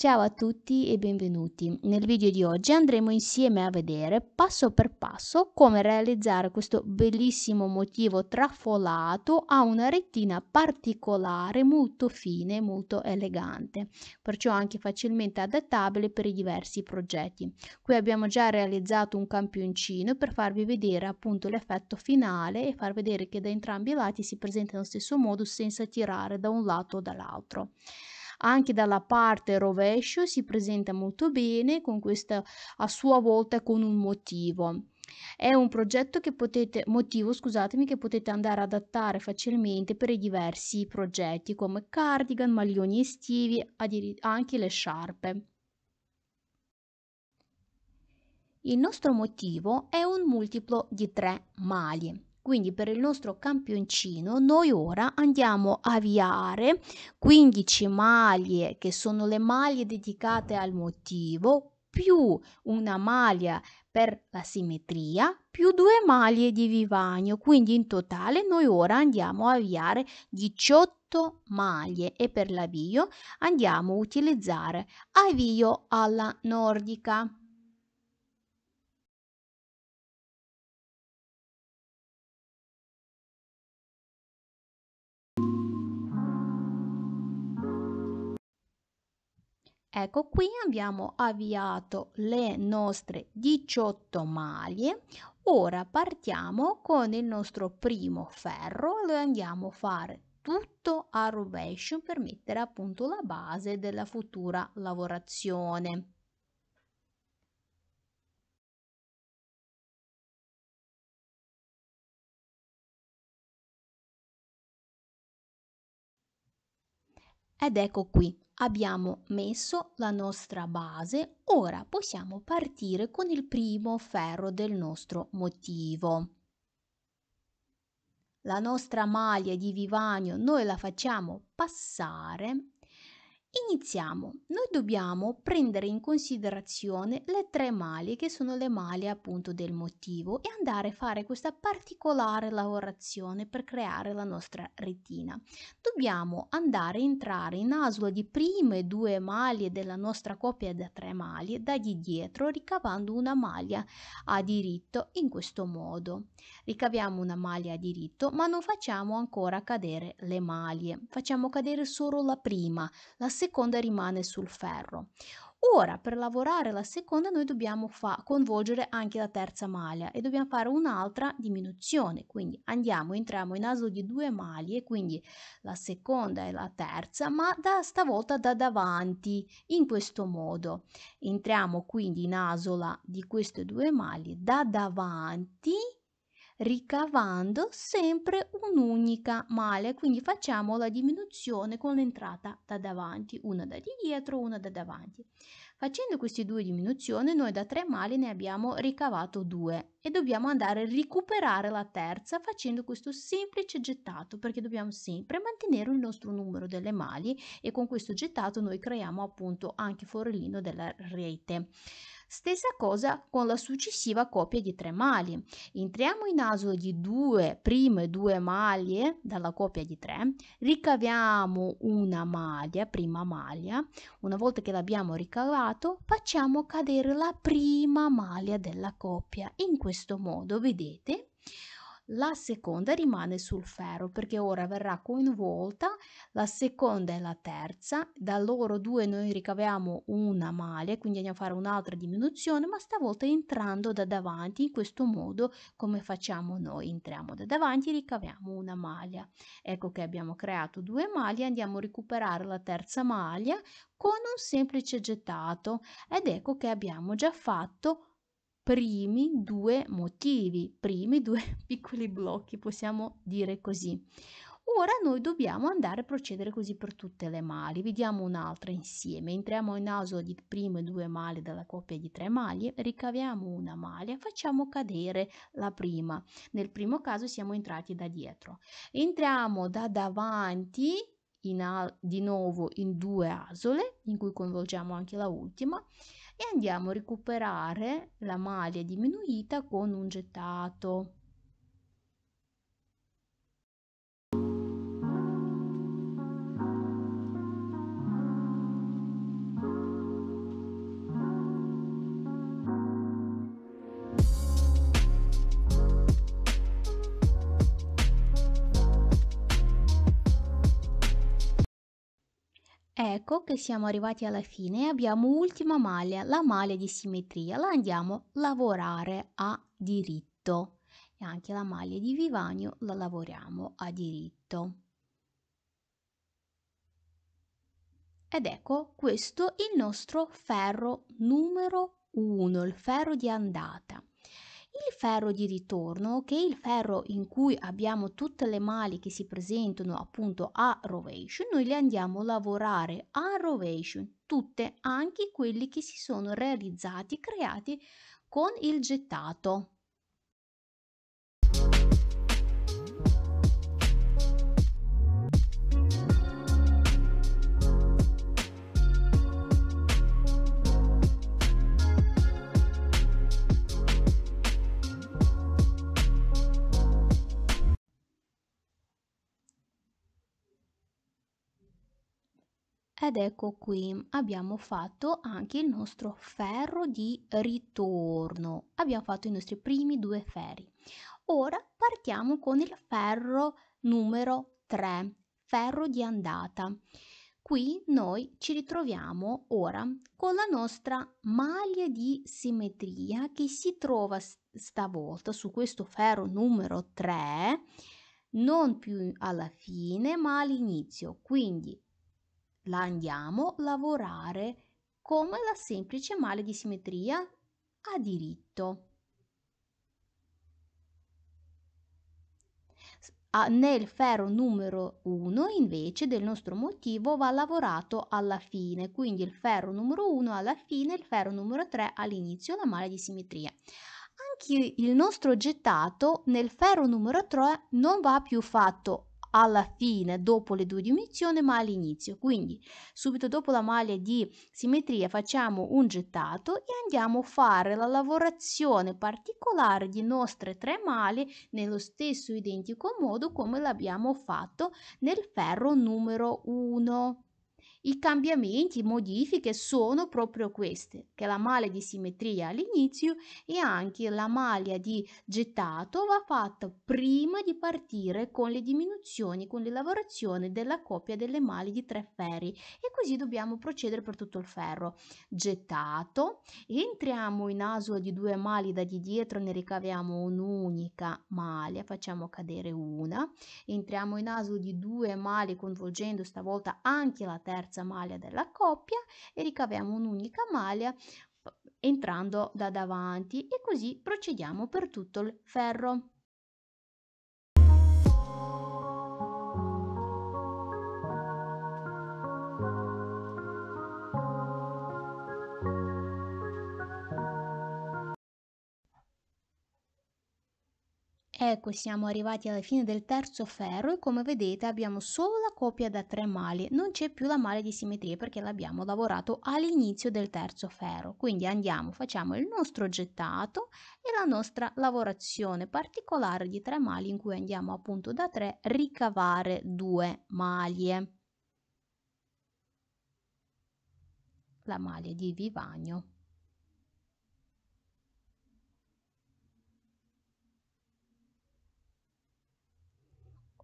Ciao a tutti e benvenuti. Nel video di oggi andremo insieme a vedere passo per passo come realizzare questo bellissimo motivo trafolato a una rettina particolare molto fine e molto elegante, perciò anche facilmente adattabile per i diversi progetti. Qui abbiamo già realizzato un campioncino per farvi vedere appunto l'effetto finale e far vedere che da entrambi i lati si presenta nello stesso modo senza tirare da un lato o dall'altro anche dalla parte rovescio si presenta molto bene con questa a sua volta con un motivo è un progetto che potete, motivo scusatemi, che potete andare ad adattare facilmente per i diversi progetti come cardigan, maglioni estivi, anche le sciarpe. Il nostro motivo è un multiplo di tre mali. Quindi per il nostro campioncino noi ora andiamo a avviare 15 maglie che sono le maglie dedicate al motivo più una maglia per la simmetria più due maglie di vivagno quindi in totale noi ora andiamo a avviare 18 maglie e per l'avvio andiamo a utilizzare avvio alla nordica Ecco qui abbiamo avviato le nostre 18 maglie. Ora partiamo con il nostro primo ferro e lo andiamo a fare tutto a rovescio per mettere appunto la base della futura lavorazione. Ed ecco qui, abbiamo messo la nostra base, ora possiamo partire con il primo ferro del nostro motivo. La nostra maglia di vivagno noi la facciamo passare Iniziamo. Noi dobbiamo prendere in considerazione le tre maglie che sono le maglie appunto del motivo e andare a fare questa particolare lavorazione per creare la nostra retina. Dobbiamo andare a entrare in aslo di prime due maglie della nostra coppia da tre maglie da di dietro ricavando una maglia a diritto in questo modo. Ricaviamo una maglia a diritto ma non facciamo ancora cadere le maglie, facciamo cadere solo la prima, la seconda rimane sul ferro. Ora, per lavorare la seconda, noi dobbiamo fa- coinvolgere anche la terza maglia e dobbiamo fare un'altra diminuzione. Quindi andiamo, entriamo in aso di due maglie, quindi la seconda e la terza, ma da, stavolta da davanti, in questo modo. Entriamo quindi in asola di queste due maglie da davanti ricavando sempre un'unica male, quindi facciamo la diminuzione con l'entrata da davanti, una da dietro, una da davanti. Facendo queste due diminuzioni noi da tre male ne abbiamo ricavato due e dobbiamo andare a recuperare la terza facendo questo semplice gettato perché dobbiamo sempre mantenere il nostro numero delle mali e con questo gettato noi creiamo appunto anche forellino della rete. Stessa cosa con la successiva coppia di tre maglie. Entriamo in asolo di due prime due maglie dalla coppia di tre, ricaviamo una maglia, prima maglia, una volta che l'abbiamo ricavato facciamo cadere la prima maglia della coppia. In questo modo, vedete? la seconda rimane sul ferro perché ora verrà coinvolta la seconda e la terza, da loro due noi ricaviamo una maglia, quindi andiamo a fare un'altra diminuzione, ma stavolta entrando da davanti, in questo modo come facciamo noi, entriamo da davanti ricaviamo una maglia. Ecco che abbiamo creato due maglie, andiamo a recuperare la terza maglia con un semplice gettato ed ecco che abbiamo già fatto primi due motivi, primi due piccoli blocchi, possiamo dire così. Ora noi dobbiamo andare a procedere così per tutte le mali. Vediamo un'altra insieme. Entriamo in naso di prime due male dalla coppia di tre maglie, ricaviamo una maglia, facciamo cadere la prima. Nel primo caso siamo entrati da dietro. Entriamo da davanti in, di nuovo in due asole, in cui coinvolgiamo anche la ultima e andiamo a recuperare la maglia diminuita con un gettato Ecco che siamo arrivati alla fine e abbiamo ultima maglia, la maglia di simmetria. La andiamo a lavorare a diritto. E anche la maglia di vivagno la lavoriamo a diritto. Ed ecco questo il nostro ferro numero 1, il ferro di andata il ferro di ritorno, che è il ferro in cui abbiamo tutte le mali che si presentano appunto a rovescio, noi le andiamo a lavorare a rovescio, tutte, anche quelli che si sono realizzati, creati con il gettato. ed ecco qui abbiamo fatto anche il nostro ferro di ritorno abbiamo fatto i nostri primi due ferri ora partiamo con il ferro numero 3 ferro di andata qui noi ci ritroviamo ora con la nostra maglia di simmetria che si trova stavolta su questo ferro numero 3 non più alla fine ma all'inizio quindi la andiamo a lavorare come la semplice male di simmetria a diritto. nel ferro numero 1 invece del nostro motivo va lavorato alla fine, quindi il ferro numero 1 alla fine, il ferro numero 3 all'inizio, la male di simmetria. Anche il nostro gettato nel ferro numero 3 non va più fatto alla fine dopo le due dimensioni, ma all'inizio quindi subito dopo la maglia di simmetria facciamo un gettato e andiamo a fare la lavorazione particolare di nostre tre maglie nello stesso identico modo come l'abbiamo fatto nel ferro numero 1 i cambiamenti, modifiche sono proprio queste, che la maglia di simmetria all'inizio e anche la maglia di gettato va fatta prima di partire con le diminuzioni, con le lavorazioni della coppia delle maglie di tre ferri e così dobbiamo procedere per tutto il ferro. Gettato, entriamo in asua di due maglie da di dietro, ne ricaviamo un'unica maglia, facciamo cadere una, entriamo in asua di due maglie coinvolgendo stavolta anche la terza terza maglia della coppia e ricaviamo un'unica maglia entrando da davanti e così procediamo per tutto il ferro. Ecco, siamo arrivati alla fine del terzo ferro e come vedete abbiamo solo la coppia da tre male, non c'è più la male di simmetria perché l'abbiamo lavorato all'inizio del terzo ferro. Quindi andiamo, facciamo il nostro gettato e la nostra lavorazione particolare di tre mali in cui andiamo appunto da 3 ricavare due maglie. La maglia di vivagno.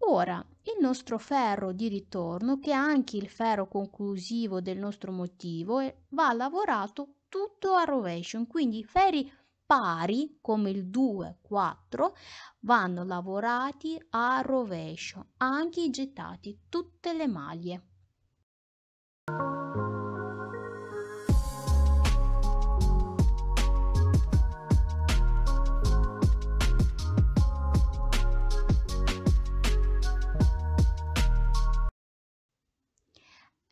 Ora, il nostro ferro di ritorno, che è anche il ferro conclusivo del nostro motivo, va lavorato tutto a rovescio, quindi i ferri pari come il 2, 4 vanno lavorati a rovescio, anche i gettati, tutte le maglie.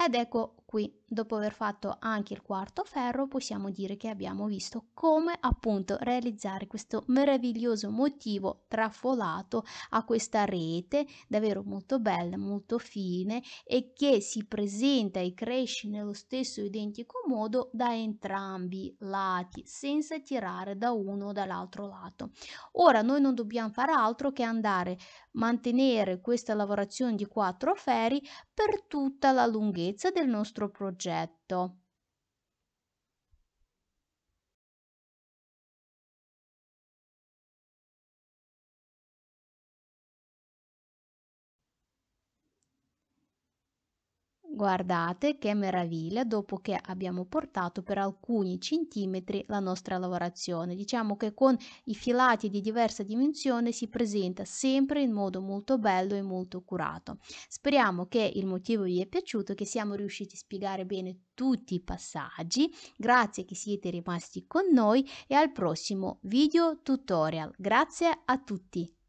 ed ecco qui, dopo aver fatto anche il quarto ferro, possiamo dire che abbiamo visto come appunto realizzare questo meraviglioso motivo trafolato a questa rete davvero molto bella, molto fine e che si presenta e cresce nello stesso identico modo da entrambi i lati, senza tirare da uno o dall'altro lato. Ora noi non dobbiamo fare altro che andare a mantenere questa lavorazione di quattro ferri per tutta la lunghezza del nostro progetto. Guardate che meraviglia dopo che abbiamo portato per alcuni centimetri la nostra lavorazione. Diciamo che con i filati di diversa dimensione si presenta sempre in modo molto bello e molto curato. Speriamo che il motivo vi è piaciuto, che siamo riusciti a spiegare bene tutti i passaggi. Grazie che siete rimasti con noi e al prossimo video tutorial. Grazie a tutti!